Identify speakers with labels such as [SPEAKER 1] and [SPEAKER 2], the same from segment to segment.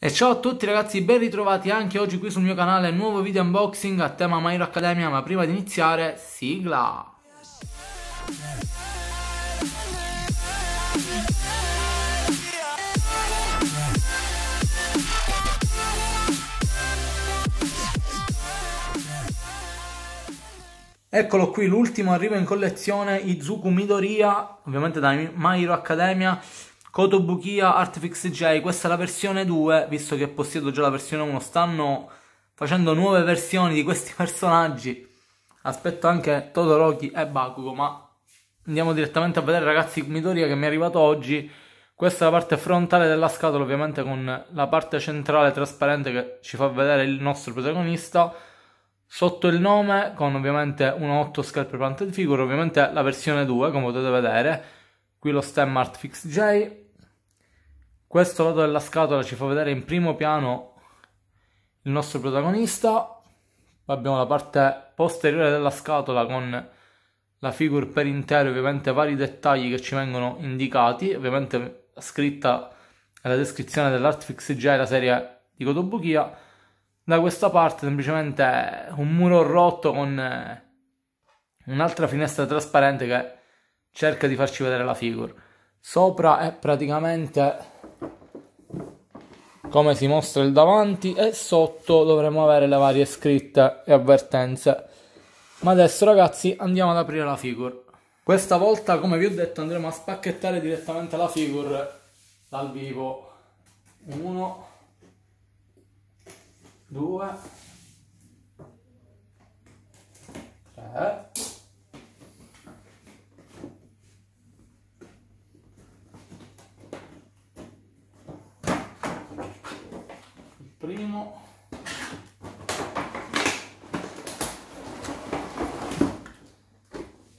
[SPEAKER 1] E ciao a tutti ragazzi, ben ritrovati anche oggi qui sul mio canale, nuovo video unboxing a tema My Hero Academia, ma prima di iniziare, sigla! Eccolo qui, l'ultimo arrivo in collezione, Izuku Midoriya, ovviamente da My Hero Academia, Kotobukiya Artfix J, questa è la versione 2, visto che possiedo già la versione 1, stanno facendo nuove versioni di questi personaggi. Aspetto anche Todoroki e Bakugo, ma andiamo direttamente a vedere ragazzi Midoriya che mi è arrivato oggi. Questa è la parte frontale della scatola, ovviamente con la parte centrale trasparente che ci fa vedere il nostro protagonista. Sotto il nome, con ovviamente una 8 scalper planted figure, ovviamente la versione 2, come potete vedere. Qui lo stem Artfix J, questo lato della scatola ci fa vedere in primo piano il nostro protagonista. Poi abbiamo la parte posteriore della scatola con la figure per intero, ovviamente vari dettagli che ci vengono indicati, ovviamente scritta nella descrizione dell'Artfix GI, la serie di Kotobukiya. Da questa parte semplicemente un muro rotto con eh, un'altra finestra trasparente che cerca di farci vedere la figure. Sopra è praticamente come si mostra il davanti e sotto dovremo avere le varie scritte e avvertenze. Ma adesso ragazzi andiamo ad aprire la figure. Questa volta come vi ho detto andremo a spacchettare direttamente la figure dal vivo. 1, 2, 3, primo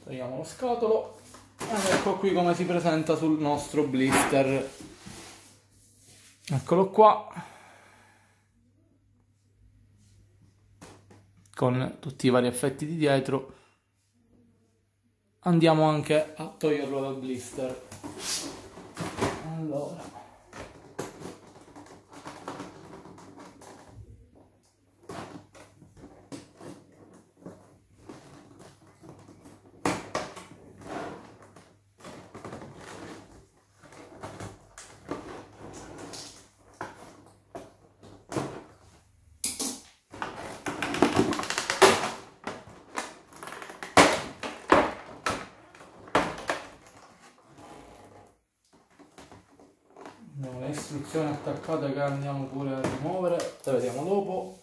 [SPEAKER 1] togliamo lo scatolo ed ecco qui come si presenta sul nostro blister eccolo qua con tutti i vari effetti di dietro andiamo anche a toglierlo dal blister allora sezione attaccata che andiamo pure a rimuovere la vediamo dopo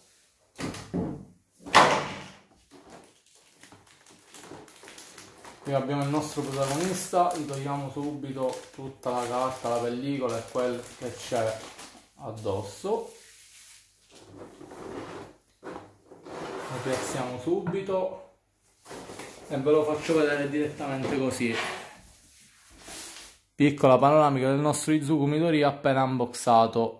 [SPEAKER 1] qui abbiamo il nostro protagonista gli togliamo subito tutta la carta la pellicola e quel che c'è addosso lo piazziamo subito e ve lo faccio vedere direttamente così Piccola panoramica del nostro Izuku Midori appena unboxato.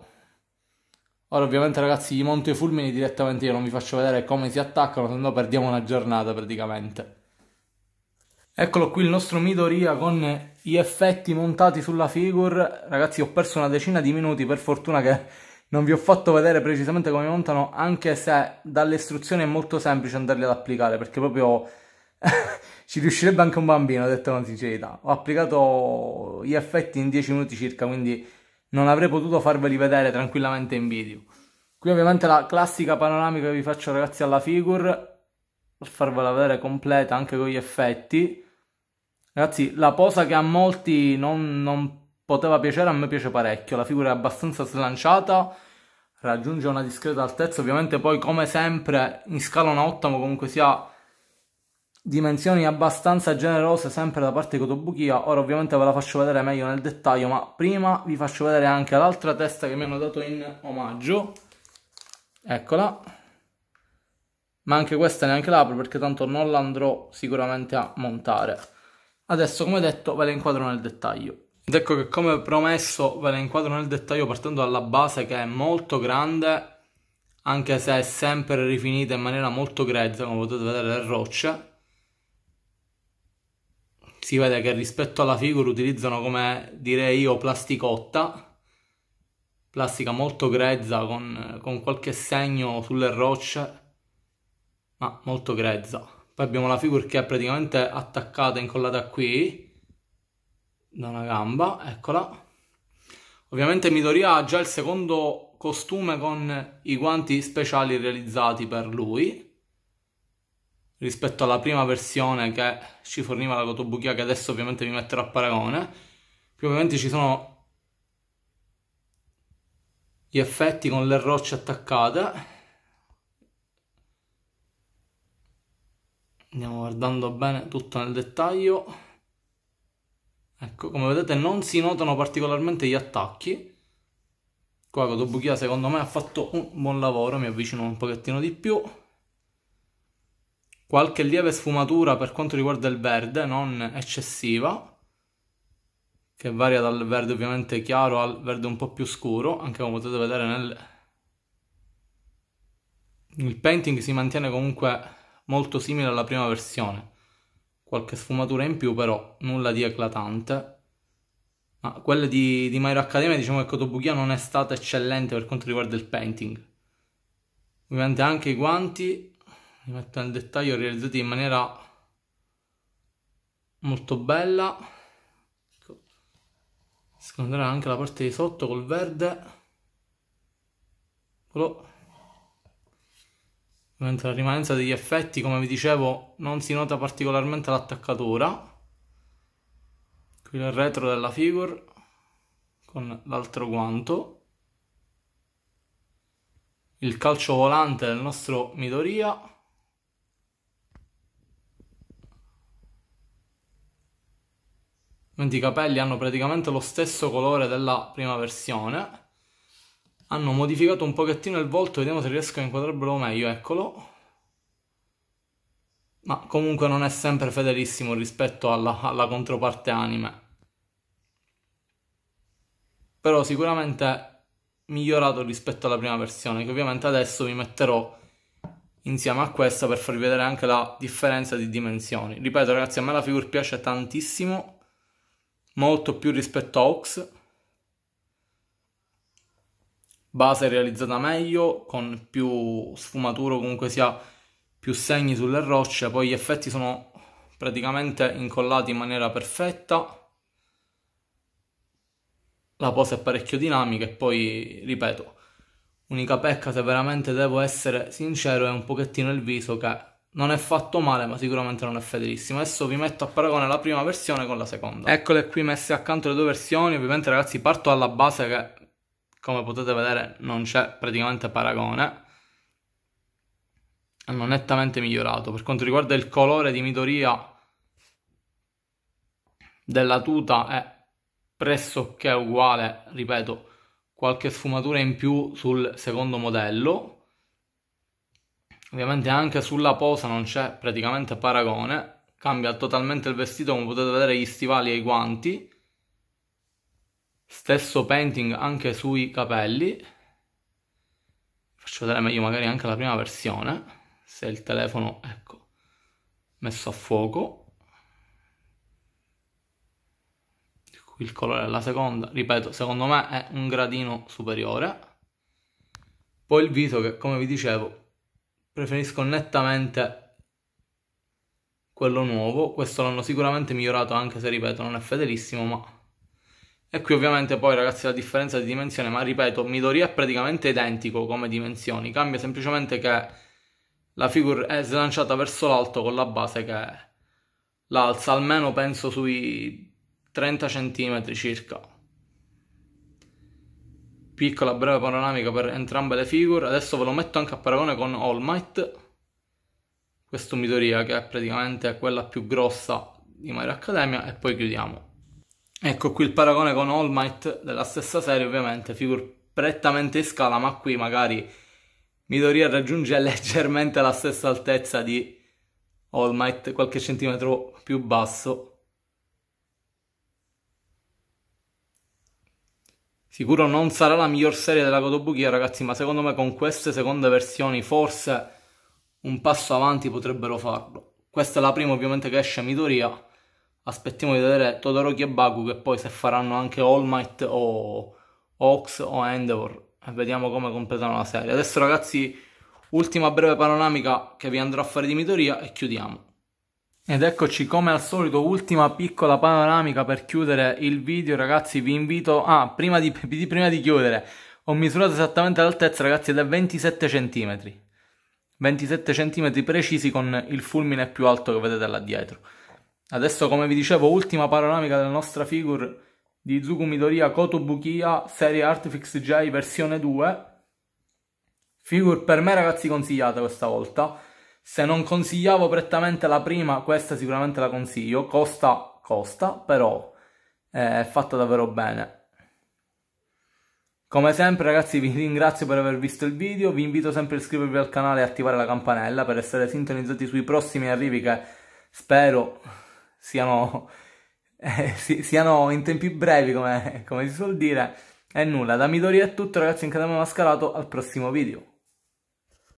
[SPEAKER 1] Ora ovviamente ragazzi gli monto i fulmini direttamente, io non vi faccio vedere come si attaccano, se no perdiamo una giornata praticamente. Eccolo qui il nostro Midoriya con gli effetti montati sulla figure. Ragazzi ho perso una decina di minuti, per fortuna che non vi ho fatto vedere precisamente come montano, anche se dalle istruzioni è molto semplice andarli ad applicare, perché proprio ci riuscirebbe anche un bambino, ho detto con sincerità. Ho applicato gli effetti in 10 minuti circa, quindi non avrei potuto farveli vedere tranquillamente in video. Qui ovviamente la classica panoramica che vi faccio ragazzi alla figure, per farvela vedere completa anche con gli effetti. Ragazzi, la posa che a molti non, non poteva piacere, a me piace parecchio. La figura è abbastanza slanciata, raggiunge una discreta altezza. Ovviamente poi, come sempre, in scala un ottamo comunque sia dimensioni abbastanza generose sempre da parte di Kotobukiya ora ovviamente ve la faccio vedere meglio nel dettaglio ma prima vi faccio vedere anche l'altra testa che mi hanno dato in omaggio eccola ma anche questa neanche l'apro perché tanto non la andrò sicuramente a montare adesso come detto ve la inquadro nel dettaglio ed ecco che come promesso ve la inquadro nel dettaglio partendo dalla base che è molto grande anche se è sempre rifinita in maniera molto grezza come potete vedere le rocce si vede che rispetto alla figura utilizzano come direi io plasticotta, plastica molto grezza con, con qualche segno sulle rocce, ma molto grezza. Poi abbiamo la figura che è praticamente attaccata, incollata qui, da una gamba, eccola. Ovviamente Midoriya ha già il secondo costume con i guanti speciali realizzati per lui rispetto alla prima versione che ci forniva la cotobuchia che adesso ovviamente vi metterò a paragone qui ovviamente ci sono gli effetti con le rocce attaccate andiamo guardando bene tutto nel dettaglio ecco come vedete non si notano particolarmente gli attacchi qua Cotobuchia secondo me ha fatto un buon lavoro mi avvicino un pochettino di più qualche lieve sfumatura per quanto riguarda il verde, non eccessiva, che varia dal verde ovviamente chiaro al verde un po' più scuro, anche come potete vedere nel... Il painting si mantiene comunque molto simile alla prima versione, qualche sfumatura in più però, nulla di eclatante. Ma quella di, di Myra Academia diciamo che Kotobukiya non è stata eccellente per quanto riguarda il painting. Ovviamente anche i guanti mi metto nel dettaglio realizzati in maniera molto bella ecco. scontrare anche la parte di sotto col verde Eccolo. Mentre la rimanenza degli effetti, come vi dicevo, non si nota particolarmente l'attaccatura. Qui il retro della figure con l'altro guanto. Il calcio volante del nostro Midoriya. mentre i capelli hanno praticamente lo stesso colore della prima versione. Hanno modificato un pochettino il volto, vediamo se riesco a inquadrarlo meglio, eccolo. Ma comunque non è sempre fedelissimo rispetto alla, alla controparte anime. Però sicuramente migliorato rispetto alla prima versione, che ovviamente adesso vi metterò insieme a questa per farvi vedere anche la differenza di dimensioni. Ripeto ragazzi, a me la figura piace tantissimo molto più rispetto a Ox. Base realizzata meglio, con più sfumatura, comunque sia più segni sulle rocce. Poi gli effetti sono praticamente incollati in maniera perfetta. La posa è parecchio dinamica e poi, ripeto, unica pecca se veramente devo essere sincero è un pochettino il viso che non è fatto male, ma sicuramente non è fedelissimo. Adesso vi metto a paragone la prima versione con la seconda. Eccole qui messe accanto le due versioni. Ovviamente, ragazzi, parto dalla base che, come potete vedere, non c'è praticamente paragone. Hanno nettamente migliorato. Per quanto riguarda il colore di Midoriya della tuta è pressoché uguale, ripeto, qualche sfumatura in più sul secondo modello Ovviamente anche sulla posa non c'è praticamente paragone, cambia totalmente il vestito come potete vedere gli stivali e i guanti. Stesso painting anche sui capelli. Faccio vedere meglio magari anche la prima versione, se il telefono, ecco, messo a fuoco. Qui il colore della seconda, ripeto, secondo me è un gradino superiore. Poi il viso che, come vi dicevo, preferisco nettamente quello nuovo, questo l'hanno sicuramente migliorato anche se ripeto non è fedelissimo ma... E qui ovviamente poi ragazzi la differenza di dimensione, ma ripeto Midori è praticamente identico come dimensioni, cambia semplicemente che la figure è slanciata verso l'alto con la base che l'alza almeno penso sui 30 cm circa piccola breve panoramica per entrambe le figure. Adesso ve lo metto anche a paragone con All Might. Questo Midoriya che è praticamente quella più grossa di Mario Academia e poi chiudiamo. Ecco qui il paragone con All Might della stessa serie ovviamente, figure prettamente in scala ma qui magari Midoriya raggiunge leggermente la stessa altezza di All Might, qualche centimetro più basso Sicuro non sarà la miglior serie della Kotobukiya ragazzi, ma secondo me con queste seconde versioni forse un passo avanti potrebbero farlo. Questa è la prima ovviamente che esce Midoriya, aspettiamo di vedere Todoroki e Baku che poi se faranno anche All Might o Ox o Endeavor e vediamo come completano la serie. Adesso ragazzi ultima breve panoramica che vi andrò a fare di Midoriya e chiudiamo. Ed eccoci come al solito ultima piccola panoramica per chiudere il video ragazzi vi invito a ah, prima, di, prima di chiudere ho misurato esattamente l'altezza ragazzi ed è 27 cm 27 cm precisi con il fulmine più alto che vedete là dietro adesso come vi dicevo ultima panoramica della nostra figure di Zuku Midoriya Kotobukiya serie Artifix J versione 2 figure per me ragazzi consigliata questa volta se non consigliavo prettamente la prima, questa sicuramente la consiglio. Costa, costa, però eh, è fatta davvero bene. Come sempre ragazzi vi ringrazio per aver visto il video, vi invito sempre a iscrivervi al canale e attivare la campanella per essere sintonizzati sui prossimi arrivi che spero siano, eh, si, siano in tempi brevi come, come si suol dire. E nulla, da Midori è tutto ragazzi, in canale Mascarato, al prossimo video.